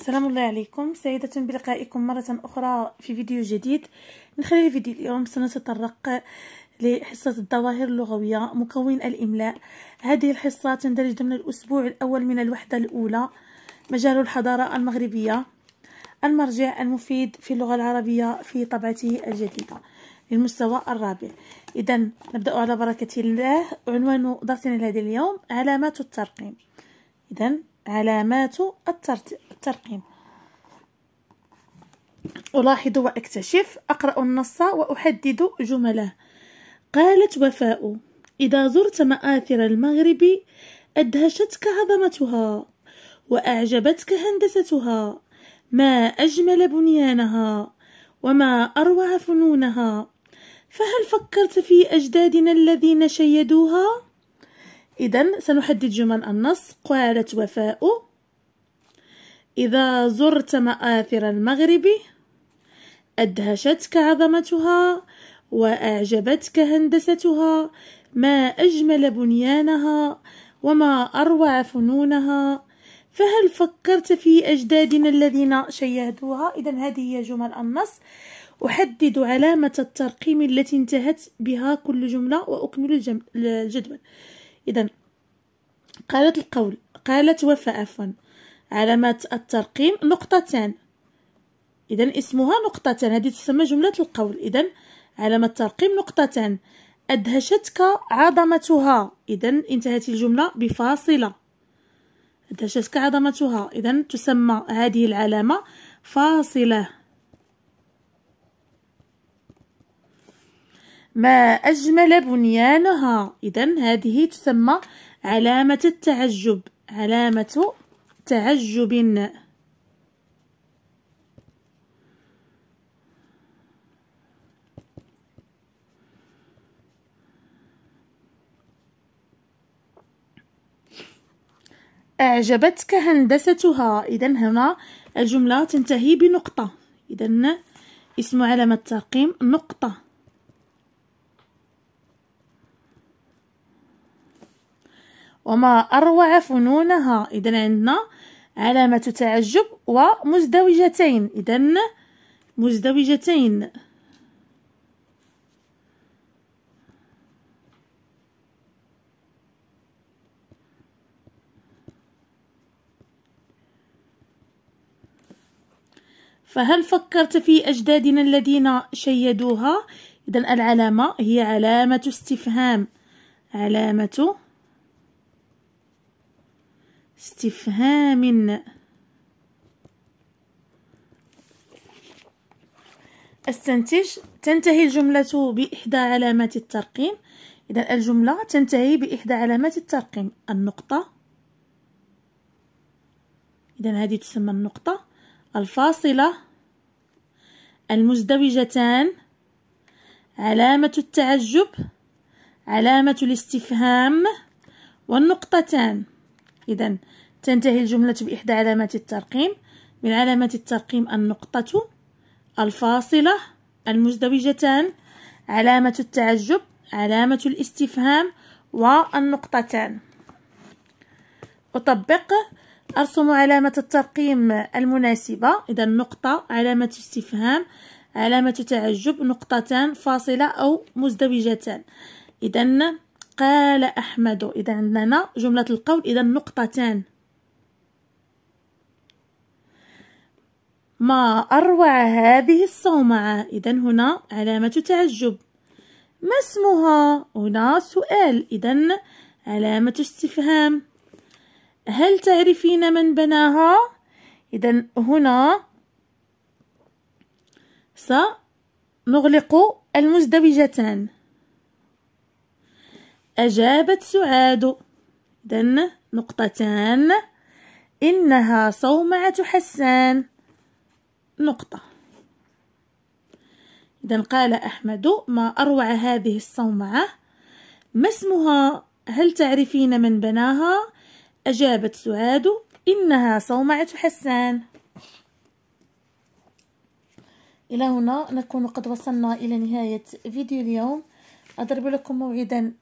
السلام الله عليكم سعيدة بلقائكم مرة أخرى في فيديو جديد من خلال فيديو اليوم سنتطرق لحصة الظواهر اللغوية مكون الإملاء هذه الحصة تندرج ضمن الأسبوع الأول من الوحدة الأولى مجال الحضارة المغربية المرجع المفيد في اللغة العربية في طبعته الجديدة للمستوى الرابع إذا نبدأ على بركة الله عنوان درسنا لهذا اليوم علامات الترقيم إذا علامات الترتيب الترقيم ألاحظ وأكتشف أقرأ النص وأحدد جمله قالت وفاء إذا زرت مآثر المغرب أدهشتك عظمتها وأعجبتك هندستها ما أجمل بنيانها وما أروع فنونها فهل فكرت في أجدادنا الذين شيدوها؟ إذا سنحدد جمل النص قالت وفاء إذا زرت مآثر المغرب أدهشتك عظمتها وأعجبتك هندستها ما أجمل بنيانها وما أروع فنونها فهل فكرت في أجدادنا الذين شيهدوها؟ إذا هذه هي جمل النص أحدد علامة الترقيم التي انتهت بها كل جملة وأكمل الجدول إذا قالت القول قالت وفاء عفوا علامة الترقيم نقطتان إذا اسمها نقطتان هذه تسمى جملة القول إذا علامة الترقيم نقطتان أدهشتك عظمتها إذا انتهت الجملة بفاصلة أدهشتك عظمتها إذا تسمى هذه العلامة فاصلة ما أجمل بنيانها إذا هذه تسمى علامة التعجب علامة تعجب أعجبتك هندستها إذا هنا الجملة تنتهي بنقطة إذا اسم علامة الترقيم نقطة وما أروع فنونها إذا عندنا علامة تعجب ومزدوجتين إذا مزدوجتين فهل فكرت في أجدادنا الذين شيدوها؟ إذا العلامة هي علامة استفهام علامة استفهام استنتج تنتهي الجملة بإحدى علامات الترقيم إذا الجملة تنتهي بإحدى علامات الترقيم النقطة إذا هذه تسمى النقطة الفاصلة المزدوجتان علامة التعجب علامة الاستفهام والنقطتان إذا تنتهي الجملة بإحدى علامات الترقيم من علامات الترقيم النقطة الفاصلة المزدوجتان علامة التعجب علامة الاستفهام والنقطتان أطبق أرسم علامة الترقيم المناسبة إذا نقطة علامة استفهام علامة تعجب نقطتان فاصلة أو مزدوجتان إذا قال أحمد إذا عندنا جملة القول إذا نقطتان ما أروع هذه الصومعة إذا هنا علامة تعجب ما اسمها هنا سؤال إذا علامة استفهام هل تعرفين من بناها إذا هنا سنغلق المزدوجتان أجابت سعاد إذن نقطتان إنها صومعة حسان نقطة إذن قال أحمد ما أروع هذه الصومعة ما اسمها هل تعرفين من بناها أجابت سعاد إنها صومعة حسان إلى هنا نكون قد وصلنا إلى نهاية فيديو اليوم أضرب لكم موعدا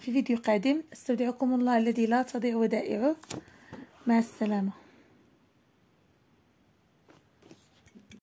في فيديو قادم استودعكم الله الذي لا تضيع ودائعه مع السلامه